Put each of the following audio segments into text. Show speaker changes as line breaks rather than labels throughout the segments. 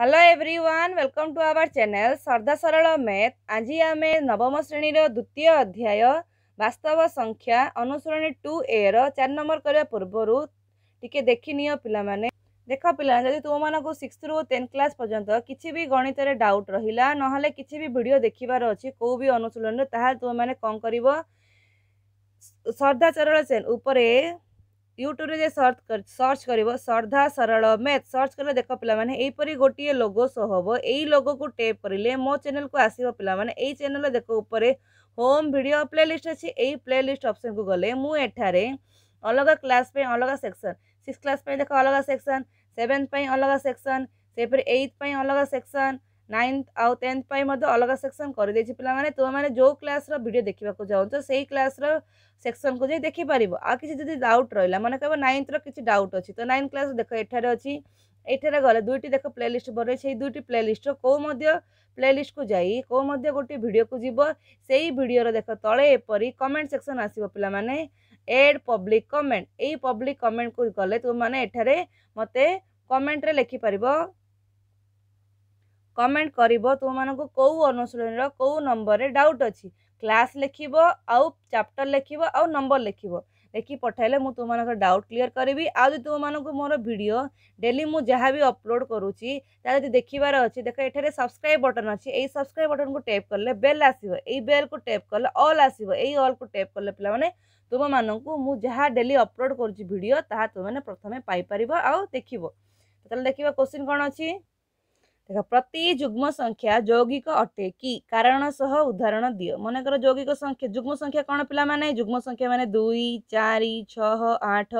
hello everyone welcome to our channel ସର୍ଦ୍ଧା ସରଳ math ଆଜି ଆମେ ନବମ ଶ୍ରେଣୀର ଦ୍ୱିତୀୟ ଅଧ୍ୟାୟ ବାସ୍ତବ ସଂଖ୍ୟା ଅନୁସରଣୀ ଟୁ ଏର ଚାରି ନମ୍ବର କରିବା ପୂର୍ବରୁ ଟିକେ ଦେଖିନିଅ ପିଲାମାନେ ଦେଖ ପିଲାମାନେ ଯଦି ତୁମମାନଙ୍କୁ ସିକ୍ସଥରୁ ଟେନ୍ଥ କ୍ଲାସ୍ ପର୍ଯ୍ୟନ୍ତ କିଛି ବି ଗଣିତରେ ଡାଉଟ୍ ରହିଲା ନହେଲେ କିଛି ବି ଭିଡ଼ିଓ ଦେଖିବାର ଅଛି କେଉଁ ବି ଅନୁଶୀଳନୀରୁ ତାହା ତୁମେମାନେ କ'ଣ କରିବ ସର୍ଦ୍ଧା ସରଳ ଚେନ୍ ଉପରେ यूट्यूब सर्च कर सर्च कर श्रद्धा सरल मैथ सर्च कले देख पानेपरी गोटे लोगो सो हम यही लोगो को टेप करेंगे मो चेल को आसो पे पाने चेल देख उपर होम भिड प्ले लिस्ट अच्छे यही प्ले लिस्ट अप्सन को गले मुझे अलग क्लास अलग सेक्शन सिक्स क्लास देख अलग सेक्शन सेवेन्थ अलग सेक्शन से अलग सेक्शन ନାଇନ୍ଥ ଆଉ ଟେନ୍ଥ ପାଇଁ ମଧ୍ୟ ଅଲଗା ସେକ୍ସନ୍ କରିଦେଇଛି ପିଲାମାନେ ତୁମେମାନେ ଯେଉଁ କ୍ଲାସ୍ର ଭିଡ଼ିଓ ଦେଖିବାକୁ ଚାହୁଁଛ ସେଇ କ୍ଲାସ୍ର ସେକ୍ସନ୍କୁ ଯାଇ ଦେଖିପାରିବ ଆଉ କିଛି ଯଦି ଡାଉଟ୍ ରହିଲା ମାନେ କହିବ ନାଇନ୍ଥର କିଛି ଡାଉଟ୍ ଅଛି ତ ନାଇନ୍ଥ କ୍ଲାସ୍ ଦେଖ ଏଠାରେ ଅଛି ଏଠାରେ ଗଲେ ଦୁଇଟି ଦେଖ ପ୍ଲେ ଲିଷ୍ଟ ବନେଇ ସେଇ ଦୁଇଟି ପ୍ଲେ ଲିଷ୍ଟର କେଉଁ ମଧ୍ୟ ପ୍ଲେ ଲିଷ୍ଟକୁ ଯାଇ କେଉଁ ମଧ୍ୟ ଗୋଟିଏ ଭିଡ଼ିଓକୁ ଯିବ ସେଇ ଭିଡ଼ିଓର ଦେଖ ତଳେ ଏପରି କମେଣ୍ଟ ସେକ୍ସନ୍ ଆସିବ ପିଲାମାନେ ଏଡ୍ ପବ୍ଲିକ୍ କମେଣ୍ଟ ଏଇ ପବ୍ଲିକ୍ କମେଣ୍ଟକୁ ଗଲେ ତୁମମାନେ ଏଠାରେ ମୋତେ କମେଣ୍ଟରେ ଲେଖିପାରିବ कमेंट कर तुम मान कौ अनुशीन कौ नंबर में डाउट अच्छी क्लास लिख चैप्टर लिख नंबर लिख लेखि पठाइले मुझे तुम मान डाउट क्लीयर करी आज तुम मानक मोर भिड डेली मुझे जहाँ भी अपलोड करुच्ची जब देखार अच्छी देख एठे सब्सक्राइब बटन अच्छे सब्सक्राइब बटन को टैप कले बेल आसो ये बेल को टैप करले ऑल आसो यही को टैप कले पे तुम मानक मुझे डेली अपलोड करुच्ची भिड ता प्रथम पाइपर आ देख देखा क्वेश्चन कौन अच्छी देख प्रति जुग्म संख्या जौगिक अटे कि कारण सह उदाहरण दि मनकर जौगिक संख्या जुग्म संख्या कौन पे मैंने युग्म संख्या मैंने दुई चार छः आठ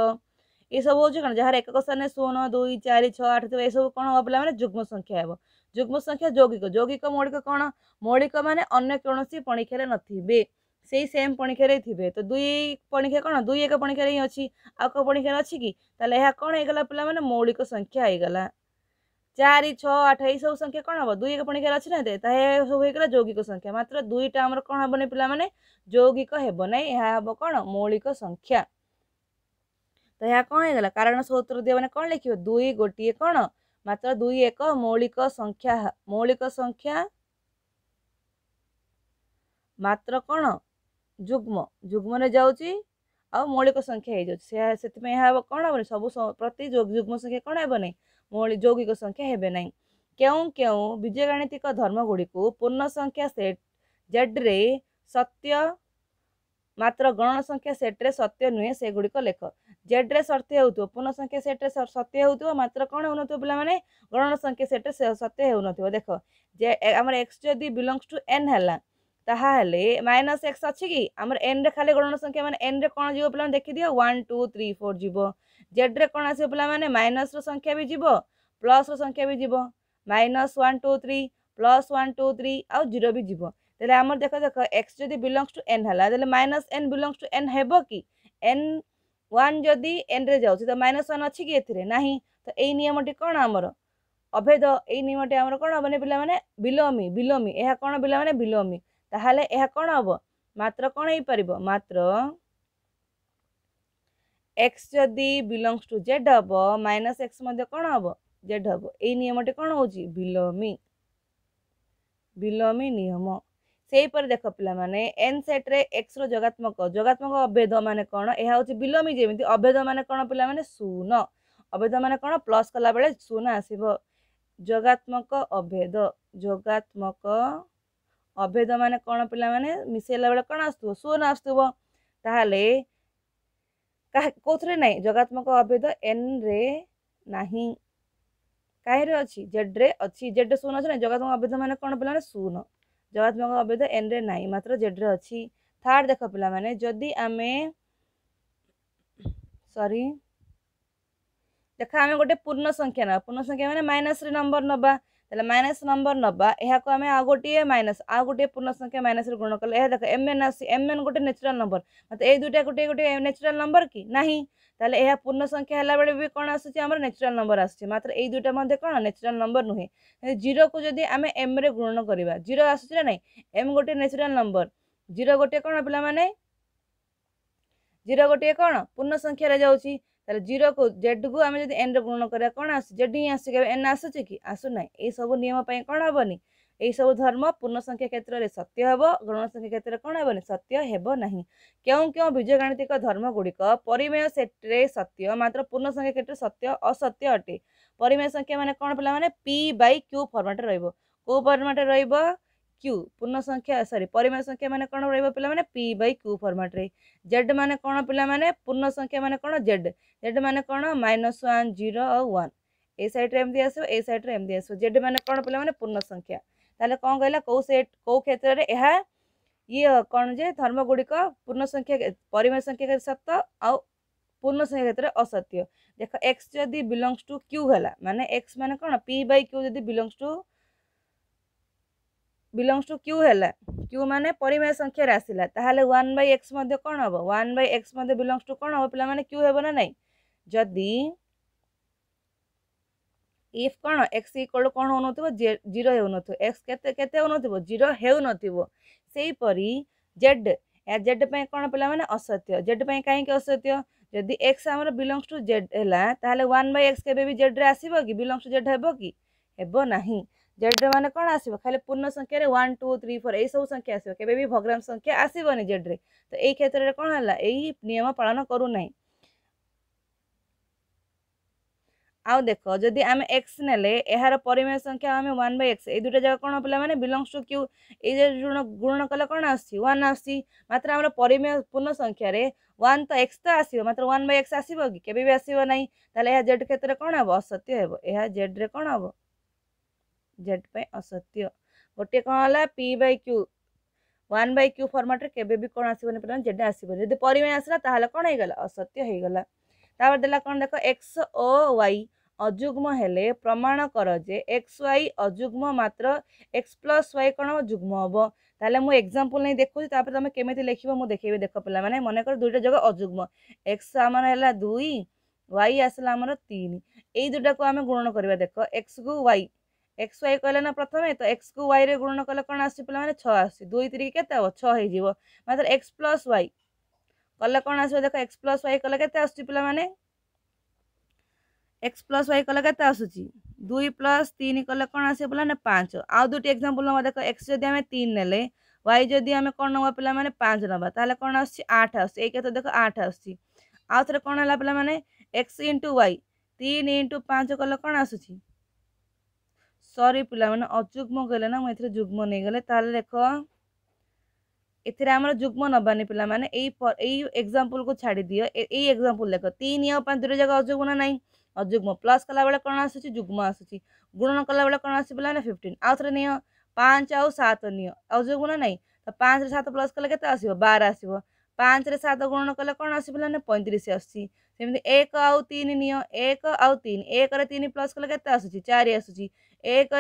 ये सब हूँ कौन जहाँ एक स्थान शून दुई चार छः आठ थी सब कौन हम पे मैंने युग्म संख्या हे युग्म संख्या जौगिक जौगिक मौलिक कौन मौलिक मैंने अन्य कौन सी परीक्षा नए से सेम परीक्षा थे तो दुई परीक्षा कौन दुई एक परीक्षा ही अच्छी आउ कौ परीक्षा अच्छी कि कौन हो गला पे मौलिक संख्या हो गला चार छ आठ एसु संख्या कि एक पण्खार अचे नै जौगिक संख्या मुई है पहिला मौगिक हे नै यहाँ मौलिक संख्या कारण सोत लेखेको दुई गोट मात्र दुई एक मौलिक संख्या मौलिक संख्या मत्र कुग्मे जा मौलिक संख्या सब जुग्म संख्या कि मौलिक जौगिक संख्या होना क्यों क्यों बीजगणितिक धर्म गुड़ी पूर्ण संख्या सेट जेड्रे सत्य मात्र गणन संख्या सेट्रे सत्य नुहे से गुड़िक लेख जेड्रे सत्य हो पूर्ण संख्या सेट्रे सत्य हो मात्र कौन हो पाने गणन संख्या सेट्रे सत्य हो नेख जे आम एक्स जदि बिलंगस टू एन है তাহলে মাইনাস এক্স অছি কি আমার এন্রে খালি গণন সংখ্যা মানে এন্রে কোণ যাব পিলা দেখিদিও ওয়ান টু থ্রি ফোর যাব জেড্রে কোণ আসবে পিলা মানে মাইনস্র সংখ্যা বি যাব প্লস্র সংখ্যা বি যাব minus one two three plus one two three আউ জিরো বি যাব তাহলে আমার দেখ দেখ এক্স যদি বিলংস টু এন হলা তাহলে minus n belongs to n হব কি এন ওয়ান যদি এন্রে যাচ্ছে তো মাইনস ওয়ান অছি কি এতে না তো এই নিয়মটি কোণ আমার অভেদ এই নিয়মটি আমার কোণ মানে পিলা মানে বিলোমী বিলোমী এ কোণ পিলা মানে বিলোমী ତାହେଲେ ଏହା କ'ଣ ହେବ ମାତ୍ର କ'ଣ ହେଇପାରିବ ମାତ୍ର এক্স যদি বিলংস টু জেড হব মাইনাস এক্স মধ্যে କ'ଣ ହବ জেড ହବ ଏଇ ନିୟମଟି କ'ଣ ହେଉଛି ବିଲୋମୀ ବିଲୋମୀ ନିୟମ ସେହିପରି ଦେଖ ପିଲାମାନେ ଏନ୍ ସେଟ୍ରେ ଏକ୍ସର ଯୋଗାତ୍ମକ ଯୋଗାତ୍ମକ ଅଭେଦ ମାନେ କ'ଣ ଏହା ହେଉଛି ବିଲୋମୀ ଯେମିତି ଅଭେଦ ମାନେ କ'ଣ ପିଲାମାନେ ଶୂନ ଅଭେଦ ମାନେ କ'ଣ ପ୍ଲସ୍ କଲାବେଳେ ଶୂନ ଆସିବ ଯୋଗାତ୍ମକ ଅଭେଦ ଯୋଗାତ୍ମକ अभेद मान कौन पे मिसेला बेल कौन आस सुन आसतुवे कौरे ना जगात्मक अभेद एन रे ना कहीं अच्छी जेड्रे अच्छी जेड्रे सुन अच्छे जगात्मक अभेद मान कौन पे शून जगात्मक अभेद एन रे ना मात्र जेड्रे अच्छी थार्ड देख पे जदि आम सरी देखा आम गोटे पूर्ण संख्या ना पूर्ण संख्या मैंने माइनस नंबर नवा ତାହେଲେ ମାଇନସ୍ ନମ୍ବର ନେବା ଏହାକୁ ଆମେ ଆଉ ଗୋଟିଏ ମାଇନସ୍ ଆଉ ଗୋଟିଏ ପୂର୍ଣ୍ଣ ସଂଖ୍ୟା ମାଇନସ୍ରେ ଗୁଣ କଲେ ଏହା ଦେଖ ଏମ୍ ଏନ୍ ଆସି ଏମ୍ ଏନ୍ ଗୋଟେ ନ୍ୟାଚୁରାଲ୍ ନମ୍ବର ମୋତେ ଏଇ ଦୁଇଟା ଗୋଟିଏ ଗୋଟିଏ ନ୍ୟାଚୁରାଲ୍ ନମ୍ବର କି ନାହିଁ ତାହେଲେ ଏହା ପୂର୍ଣ୍ଣ ସଂଖ୍ୟା ହେଲାବେଳେ ବି କ'ଣ ଆସୁଛି ଆମର ନ୍ୟାଚୁରାଲ୍ ନମ୍ବର ଆସୁଛି ମାତ୍ର ଏଇ ଦୁଇଟା ମଧ୍ୟ କ'ଣ ନ୍ୟାଚୁରାଲ୍ ନମ୍ବର ନୁହେଁ ଜିରୋକୁ ଯଦି ଆମେ ଏମ୍ରେ ଗୁଣ କରିବା ଜିରୋ ଆସୁଛି ନା ନାହିଁ ଏମ୍ ଗୋଟିଏ ନ୍ୟାଚୁରାଲ୍ ନମ୍ବର ଜିରୋ ଗୋଟିଏ କ'ଣ ପିଲାମାନେ ଜିରୋ ଗୋଟିଏ କ'ଣ ପୂର୍ଣ୍ଣ ସଂଖ୍ୟାରେ ଯାଉଛି जिरो जेड कुनै जति एन र ग्रहण गरेको जेड हिँड आसिक एन आसु कि आसुनायमै केनिसु धर्म पूर्णसंख्या क्षेत्रले सत्य हे ग्रहणसङ्ख्या क्षेत्र सत्य हे नै केही केजय गातिक धर्मगुडिसक परिमय सेट्ने सत्य मात्र पूर्णसङ्ख्या क्षेत्र सत्य असत्य अटे परिमय संख्या मन पहिला म पि बै क्यु फर्माटे र कोमाट क्यू पूर्ण संख्या सरी परिमेय संख्या मैंने कौन रे पी बै क्यू फर्माट्रे जेड मैंने कौन पे पूर्ण संख्या मैंने कौन जेड जेड मैंने कौन माइनस वन जीरो ए सैड्रे एम आस सैड्रे एम आस जेड मैंने कौन पे पूर्ण संख्या तेल कौन कहला कौ से कौ क्षेत्र में यह ये कौन जे धर्म गुड़िक पूर्ण संख्या परिमेय संख्या सत्य आउ पूर्ण संख्या क्षेत्र में असत्य देख एक्स जदि बिलंगस टू क्यू है मैंने एक्स मैंने कौन पी बै क्यू जदि belongs to belongs to q ହେଲା କ୍ୟୁ ମାନେ ପରିମେୟ ସଂଖ୍ୟାରେ ଆସିଲା ତାହେଲେ ୱାନ୍ ବାଇ ଏକ୍ସ ମଧ୍ୟ କ'ଣ ହେବ ୱାନ୍ ବାଇ ଏକ୍ସ ମଧ୍ୟ ବିଲଙ୍ଗସ୍ ଟୁ କ'ଣ ହେବ ପିଲାମାନେ କ୍ୟୁ ହେବ ନା ନାହିଁ ଯଦି ଇଫ୍ କ'ଣ ଏକ୍ସ ଇକ୍ୱାଲ୍ କ'ଣ ହେଉନଥିବ ଜିରୋ ହେଉନଥିବ ଏକ୍ସ କେତେ କେତେ ହେଉନଥିବ ଜିରୋ ହେଉନଥିବ ସେହିପରି ଜେଡ୍ ଜେଡ୍ ପାଇଁ କ'ଣ ପିଲାମାନେ ଅସତ୍ୟ ଜେଡ୍ ପାଇଁ କାହିଁକି ଅସତ୍ୟ ଯଦି ଏକ୍ସ ଆମର ବିଲଙ୍ଗସ୍ ଟୁ ଜେଡ୍ ହେଲା ତାହେଲେ ୱାନ୍ ବାଇ ଏକ୍ସ କେବେ ବି ଜେଡ୍ରେ ଆସିବ କି ବିଲଙ୍ଗସ୍ ଟୁ ଜେଡ୍ ହେବ କି ହେବ ନାହିଁ जेड मैंने कौन आस खाली पूर्ण संख्यार वन टू थ्री फोर यही सब संख्या आसो के भग्राम संख्या आसवनी जेड्रे तो यही क्षेत्र में कौन है यही नियम पालन करूना आउ देख जदि आम एक्स ने यार परिमेय संख्या आम वन बै एक्स ये दुटा जगह कौन पे बिलंगस टू क्यू ये गुण गुण कले कौन आन मात्र आम परिमेय पूर्ण संख्यार वन तो एक्स तो आसो मात्र वन बै एक्स आसो कि भी आसो ना जेड क्षेत्र में कौन हम असत्य हे जेड्रे कौन हम ଜେଡ୍ ପାଇଁ ଅସତ୍ୟ ଗୋଟିଏ କ'ଣ ହେଲା p by q one by q ଫର୍ମାଟ୍ରେ କେବେ ବି କ'ଣ ଆସିବନି ପିଲାମାନେ ଜେଡ୍ ଆସିବନି ଯଦି ପରିମାଣ ଆସିଲା ତାହେଲେ କ'ଣ ହେଇଗଲା ଅସତ୍ୟ ହେଇଗଲା ତାପରେ ଦେଲା କ'ଣ ଦେଖ ଏକ୍ସ ଓ ୱାଇ ଅଯୁଗ୍ମ ହେଲେ ପ୍ରମାଣ କର ଯେ ଏକ୍ସ ୱାଇ ଅଯୁଗ୍ମ ମାତ୍ର ଏକ୍ସ ପ୍ଲସ୍ ୱାଇ କ'ଣ ଯୁଗ୍ମ ହେବ ତାହେଲେ ମୁଁ ଏକ୍ଜାମ୍ପଲ୍ ନେଇ ଦେଖୁଛି ତାପରେ ତୁମେ କେମିତି ଲେଖିବ ମୁଁ ଦେଖେଇବି ଦେଖ ପିଲାମାନେ ମନେକର ଦୁଇଟା ଯାକ ଅଯୁଗ୍ମ ଏକ୍ସ ଆମର ହେଲା ଦୁଇ ୱାଇ ଆସିଲା ଆମର ତିନି ଏଇ ଦୁଇଟାକୁ ଆମେ ଗୁଣନ କରିବା ଦେଖ ଏକ୍ସକୁ ୱାଇ এক্স ওয়াই କହିଲେ ନା ପ୍ରଥମେ ତ ଏକ୍ସକୁ ୱାଇରେ ଗୁଣନ କଲେ କ'ଣ ଆସୁଛି ପିଲାମାନେ ଛଅ ଆସୁଛି ଦୁଇ ତିରିକି କେତେ ହେବ ଛଅ ହେଇଯିବ ମାତ୍ର ଏକ୍ସ ପ୍ଲସ୍ ୱାଇ କଲେ କ'ଣ ଆସିବ ଦେଖ ଏକ୍ସ ପ୍ଲସ୍ ୱାଇ କଲେ କେତେ ଆସୁଛି ପିଲାମାନେ এক্স প্লস ওয়াই কলে কেতে আসুচি দুই প্লস তিন কলে কোণ আসে পিলানে পাঁচ আউ দুটি এক্সাম্পল নেওয়া দেখ এক্স যদি আমি তিন নেলে ওয়াই যদি আমি কোণ নেওয়া পিলা মানে পাঁচ নেওয়া তাহলে কোণ আসছে আট আসছে এই ক্ষেত্রে দেখ আট আসছে আউ থরে কোণ হল পিলা মানে এক্স ইন্টু ওয়াই তিন ইন্টু পাঁচ কলে কোণ আসুচি ସରି ପିଲାମାନେ ଅଯୁଗ୍ମ କହିଲେ ନା ମୁଁ ଏଥିରେ ଯୁଗ୍ମ ନେଇଗଲେ ତାହେଲେ ଦେଖ ଏଥିରେ ଆମର ଯୁଗ୍ମ ନେବାନି ପିଲାମାନେ ଏଇ ଏଇ ଏକ୍ଜାମ୍ପଲକୁ ଛାଡ଼ିଦିଅ ଏଇ ଏକ୍ଜାମ୍ପଲ ଦେଖ ତିନି ଆଉ ପାଞ୍ଚ ଦୁଇଟା ଯାକ ଅଯୁଗ୍ମ ନା ନାହିଁ ଅଯୁଗ୍ମ ପ୍ଲସ୍ କଲାବେଳେ କ'ଣ ଆସୁଛି ଯୁଗ୍ମ ଆସୁଛି ଗୁଣନ କଲାବେଳେ କ'ଣ ଆସୁଛି ପିଲାମାନେ ଫିଫ୍ଟିନ୍ ଆଉ ଥରେ ନିଅ ପାଞ୍ଚ ଆଉ ସାତ ନିଅ ଅଯୁଗ୍ମ ନା ନାହିଁ ତ ପାଞ୍ଚରେ ସାତ ପ୍ଲସ୍ କଲେ କେତେ ଆସିବ ବାର ଆସିବ ପାଞ୍ଚରେ ସାତ ଗୁଣନ କଲେ କ'ଣ ଆସିବ ପିଲାମାନେ ପଇଁତିରିଶ ଆସୁଛି जमी एक तीन नि एक आन एक तीन प्लस कले के चार आसूसी एक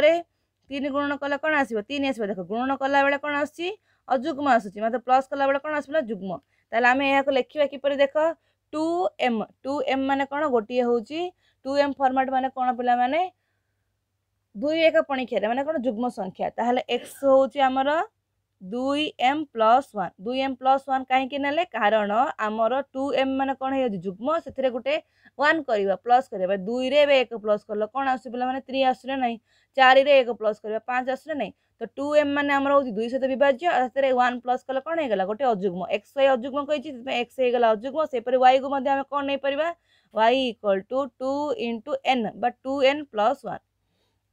तीन गुणन कले कौन आसन आस गुणन कला बेल कौन आसुग्म आस प्लस कला बेल कौन आसा जुग्म आम यह लिखा किपर देख टू एम टू एम मान कौन गोटे हूँ टू एम फर्माट मान कौन पे मैंने दुई एक पणीक्षार मैंने कौन जुग्म संख्या तालोल एक्स हूँ आमर दुई एम प्लस वन दुई एम प्लस वन कहीं ना कारण आमर टू एम मान कौन हो जुग्म से गोटे वन करवा प्लस कर दुईरे एक प्लस कल कौन आस पाला थ्री आसने ना चार एक प्लस करवा पाँच आसने ना तो टू एम मैंने दुई सहित बिभाज्य वन प्लस कले कौन होगा गोटे अजुग्म एक्स वाई अजुग्म एक्स होगा अजुग्म से वाई को मैं कौन नहीं पार y equal to two into n बा टू एन प्लस वन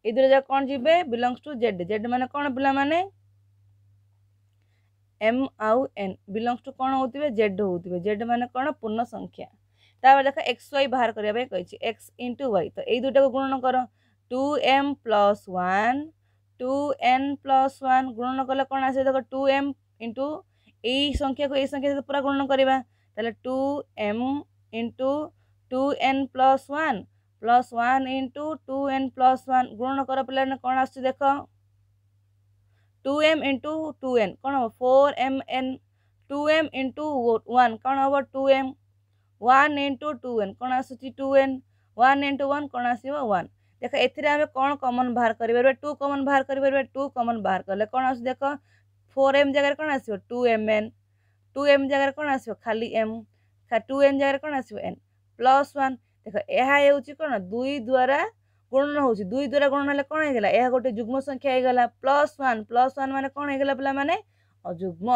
ये कौन जी बिलंगस टू जेड जेड मैंने कौन पे এম আউ এন বিলংস টু କ'ଣ ହେଉଥିବେ ଜେଡ୍ ହେଉଥିବେ ଜେଡ୍ ମାନେ କ'ଣ ପୂର୍ଣ୍ଣ ସଂଖ୍ୟା ତାପରେ ଦେଖ ଏକ୍ସ ୱାଇ ବାହାର କରିବା ପାଇଁ କହିଛି ଏକ୍ସ ଇଣ୍ଟୁ ୱାଇ ତ ଏଇ ଦୁଇଟାକୁ ଗୁଣନ କର two m plus one two n plus one ଗୁଣନ କଲେ କ'ଣ ଆସିବ ଦେଖ ଟୁ ଏମ୍ ଇଣ୍ଟୁ ଏଇ ସଂଖ୍ୟାକୁ ଏଇ ସଂଖ୍ୟା ସହିତ ପୁରା ଗୁଣନ କରିବା ତାହେଲେ two m into two n plus one plus one into two n plus one ଗୁଣନ କର ପିଲାମାନେ କ'ଣ ଆସୁଛି ଦେଖ two m into two n कौन हम four m n two m into one कौन हम two m one into two n कौन आस एन वन इंटू वन कौन आसो देख ए कौन कमन बाहर कर टू कमन बाहर कर टू कमन बाहर कले कौन आस देख फोर एम जगार कौन आस two m n two m जगार कौन आस खाली एम टू एम जगार कौन आस एन प्लस वन देख यह कौन दुई द्वारा ଗୁଣନ ହେଉଛି ଦୁଇ ଦ୍ୱାରା ଗୁଣନ ହେଲେ କ'ଣ ହେଇଗଲା ଏହା ଗୋଟେ ଯୁଗ୍ମ ସଂଖ୍ୟା ହେଇଗଲା ପ୍ଲସ୍ ୱାନ୍ ପ୍ଲସ୍ ୱାନ୍ ମାନେ କ'ଣ ହେଇଗଲା ପିଲାମାନେ ଅଯୁଗ୍ମ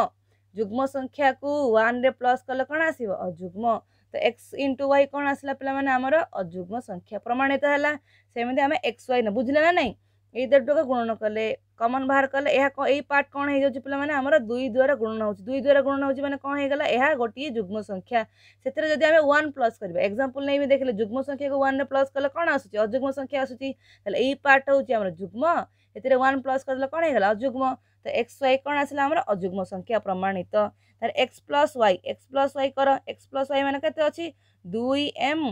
ଯୁଗ୍ମ ସଂଖ୍ୟାକୁ ୱାନ୍ରେ ପ୍ଲସ୍ କଲେ କ'ଣ ଆସିବ ଅଯୁଗ୍ମ ତ ଏକ୍ସ ଇଣ୍ଟୁ ୱାଇ କ'ଣ ଆସିଲା ପିଲାମାନେ ଆମର ଅଯୁଗ୍ମ ସଂଖ୍ୟା ପ୍ରମାଣିତ ହେଲା ସେମିତି ଆମେ ଏକ୍ସ ୱାଇ ବୁଝିଲେ ନା ନାହିଁ ଏଇ ଦେଢ଼ଟାକୁ ଗୁଣନ କଲେ କମନ୍ ବାହାର କଲେ ଏହା ଏଇ ପାର୍ଟ କ'ଣ ହେଇଯାଉଛି ପିଲାମାନେ ଆମର ଦୁଇ ଦ୍ୱାରା ଗୁଣନ ହେଉଛି ଦୁଇ ଦ୍ୱାରା ଗୁଣନ ହେଉଛି ମାନେ କ'ଣ ହେଇଗଲା ଏହା ଗୋଟିଏ ଯୁଗ୍ମ ସଂଖ୍ୟା ସେଥିରେ ଯଦି ଆମେ ୱାନ୍ ପ୍ଲସ୍ କରିବା ଏକ୍ଜାମ୍ପଲ୍ ନେଇବି ଦେଖିଲେ ଯୁଗ୍ମ ସଂଖ୍ୟାକୁ ୱାନ୍ରେ ପ୍ଲସ୍ କଲେ କ'ଣ ଆସୁଛି ଅଯୁଗ୍ମ ସଂଖ୍ୟା ଆସୁଛି ତାହେଲେ ଏଇ ପାର୍ଟ ହେଉଛି ଆମର ଯୁଗ୍ମ ଏଥିରେ ୱାନ୍ ପ୍ଲସ୍ କରିଦେଲେ କ'ଣ ହେଇଗଲା ଅଯୁଗ୍ମ ତ ଏକ୍ସ ୱାଇ କ'ଣ ଆସିଲା ଆମର ଅଯୁଗ୍ମ ସଂଖ୍ୟା ପ୍ରମାଣିତ ତାହେଲେ x plus y x plus y କର ଏକ୍ସ ପ୍ଲସ୍ ୱାଇ ମାନେ କେତେ ଅଛି ଦୁଇ ଏମ୍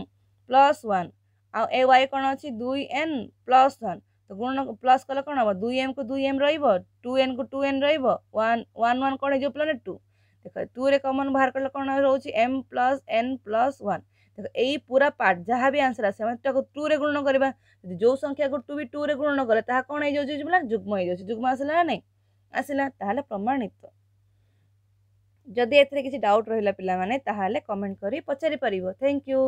ପ୍ଲସ୍ ୱାନ୍ ଆଉ ଏ ୱାଇ କ'ଣ ଅଛି ଦୁଇ ଏନ୍ ପ୍ଲସ୍ ୱାନ୍ तो गुण प्लस कले कौन दुई एम को दुई एम रू एन को टू एन रान वन कौन हो पाला टू देख टू रे कमन बाहर कले कौन रोज m plus n plus one देख यही पूरा पार्ट जहाँ भी आंसर आसे टू रे गुण करवा जो संख्या को टू भी टू रे गुण कले कौन हो जुग्म जुग्म आसला ना नहीं आसला ताला प्रमाणित जदि ए किसी डाउट रहा पे कमेंट कर पचारिपर थैंक यू